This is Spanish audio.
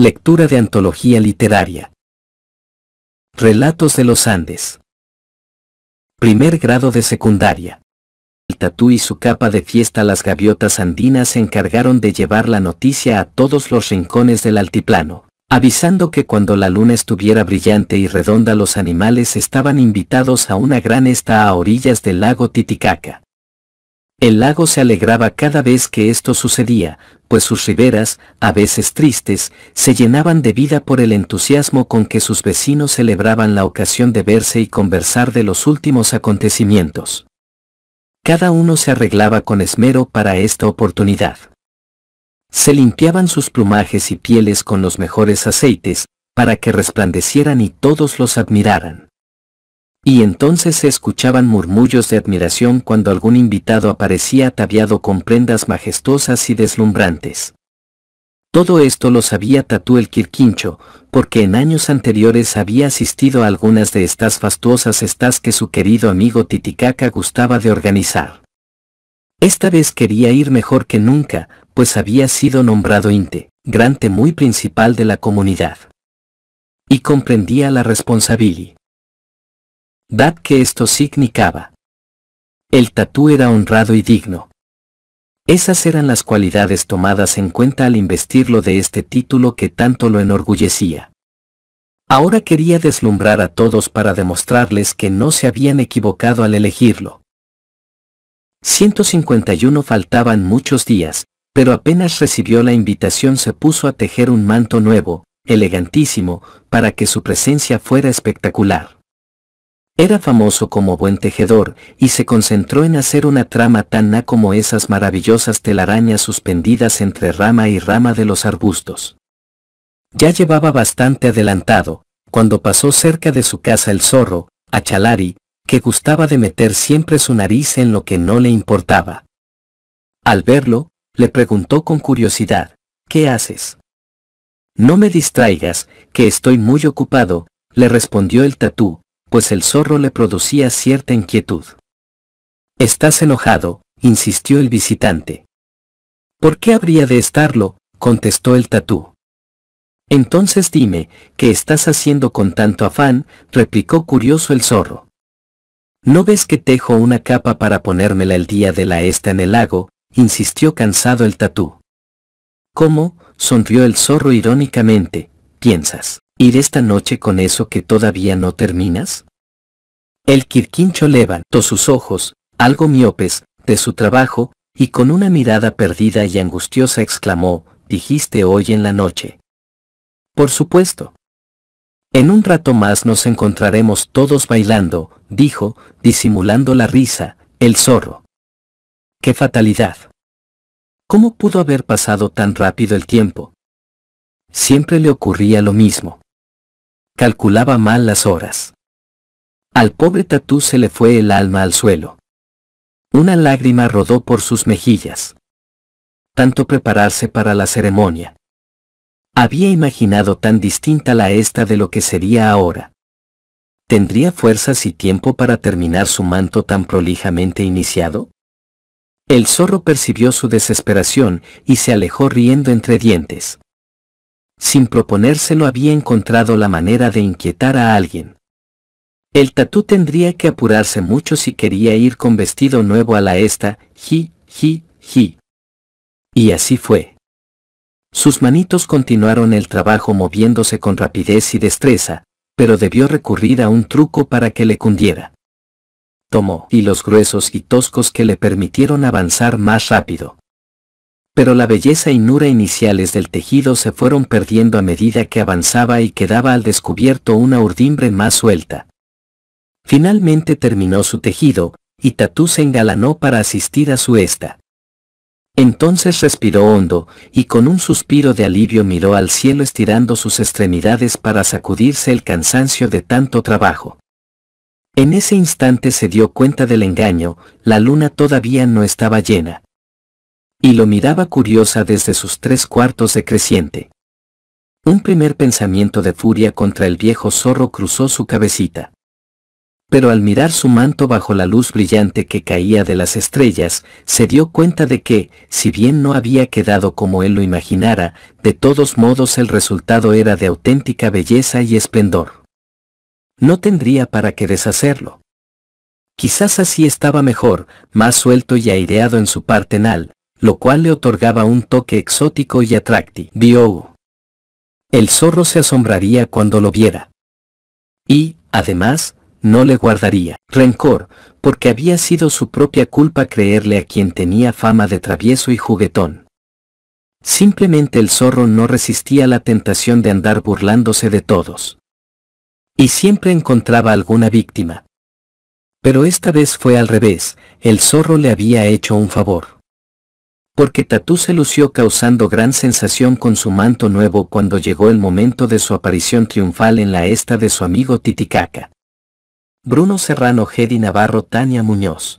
Lectura de antología literaria. Relatos de los Andes. Primer grado de secundaria. El tatú y su capa de fiesta las gaviotas andinas se encargaron de llevar la noticia a todos los rincones del altiplano, avisando que cuando la luna estuviera brillante y redonda los animales estaban invitados a una gran esta a orillas del lago Titicaca. El lago se alegraba cada vez que esto sucedía, pues sus riberas, a veces tristes, se llenaban de vida por el entusiasmo con que sus vecinos celebraban la ocasión de verse y conversar de los últimos acontecimientos. Cada uno se arreglaba con esmero para esta oportunidad. Se limpiaban sus plumajes y pieles con los mejores aceites, para que resplandecieran y todos los admiraran. Y entonces se escuchaban murmullos de admiración cuando algún invitado aparecía ataviado con prendas majestuosas y deslumbrantes. Todo esto lo sabía Tatú el Quirquincho, porque en años anteriores había asistido a algunas de estas fastuosas estas que su querido amigo Titicaca gustaba de organizar. Esta vez quería ir mejor que nunca, pues había sido nombrado Inte, grande muy principal de la comunidad. Y comprendía la responsabilidad. Dad que esto significaba. El tatú era honrado y digno. Esas eran las cualidades tomadas en cuenta al investirlo de este título que tanto lo enorgullecía. Ahora quería deslumbrar a todos para demostrarles que no se habían equivocado al elegirlo. 151 faltaban muchos días, pero apenas recibió la invitación se puso a tejer un manto nuevo, elegantísimo, para que su presencia fuera espectacular. Era famoso como buen tejedor, y se concentró en hacer una trama tan ná como esas maravillosas telarañas suspendidas entre rama y rama de los arbustos. Ya llevaba bastante adelantado, cuando pasó cerca de su casa el zorro, Achalari, que gustaba de meter siempre su nariz en lo que no le importaba. Al verlo, le preguntó con curiosidad, ¿qué haces? No me distraigas, que estoy muy ocupado, le respondió el tatú, pues el zorro le producía cierta inquietud. Estás enojado, insistió el visitante. ¿Por qué habría de estarlo? contestó el tatú. Entonces dime, ¿qué estás haciendo con tanto afán? replicó curioso el zorro. ¿No ves que tejo una capa para ponérmela el día de la esta en el lago? insistió cansado el tatú. ¿Cómo? sonrió el zorro irónicamente, piensas. ¿Ir esta noche con eso que todavía no terminas? El quirquincho levantó sus ojos, algo miopes, de su trabajo, y con una mirada perdida y angustiosa exclamó, dijiste hoy en la noche. Por supuesto. En un rato más nos encontraremos todos bailando, dijo, disimulando la risa, el zorro. ¡Qué fatalidad! ¿Cómo pudo haber pasado tan rápido el tiempo? Siempre le ocurría lo mismo. Calculaba mal las horas. Al pobre Tatú se le fue el alma al suelo. Una lágrima rodó por sus mejillas. Tanto prepararse para la ceremonia. Había imaginado tan distinta la esta de lo que sería ahora. ¿Tendría fuerzas y tiempo para terminar su manto tan prolijamente iniciado? El zorro percibió su desesperación y se alejó riendo entre dientes sin proponérselo había encontrado la manera de inquietar a alguien. El tatú tendría que apurarse mucho si quería ir con vestido nuevo a la esta, ji, ji, ji. Y así fue. Sus manitos continuaron el trabajo moviéndose con rapidez y destreza, pero debió recurrir a un truco para que le cundiera. Tomó hilos gruesos y toscos que le permitieron avanzar más rápido pero la belleza y nura iniciales del tejido se fueron perdiendo a medida que avanzaba y quedaba al descubierto una urdimbre más suelta. Finalmente terminó su tejido, y Tatú se engalanó para asistir a su esta. Entonces respiró hondo, y con un suspiro de alivio miró al cielo estirando sus extremidades para sacudirse el cansancio de tanto trabajo. En ese instante se dio cuenta del engaño, la luna todavía no estaba llena y lo miraba curiosa desde sus tres cuartos de creciente. Un primer pensamiento de furia contra el viejo zorro cruzó su cabecita. Pero al mirar su manto bajo la luz brillante que caía de las estrellas, se dio cuenta de que, si bien no había quedado como él lo imaginara, de todos modos el resultado era de auténtica belleza y esplendor. No tendría para qué deshacerlo. Quizás así estaba mejor, más suelto y aireado en su parte lo cual le otorgaba un toque exótico y atractivo. El zorro se asombraría cuando lo viera. Y, además, no le guardaría rencor, porque había sido su propia culpa creerle a quien tenía fama de travieso y juguetón. Simplemente el zorro no resistía la tentación de andar burlándose de todos. Y siempre encontraba alguna víctima. Pero esta vez fue al revés, el zorro le había hecho un favor porque Tatú se lució causando gran sensación con su manto nuevo cuando llegó el momento de su aparición triunfal en la esta de su amigo Titicaca. Bruno Serrano Gedi Navarro Tania Muñoz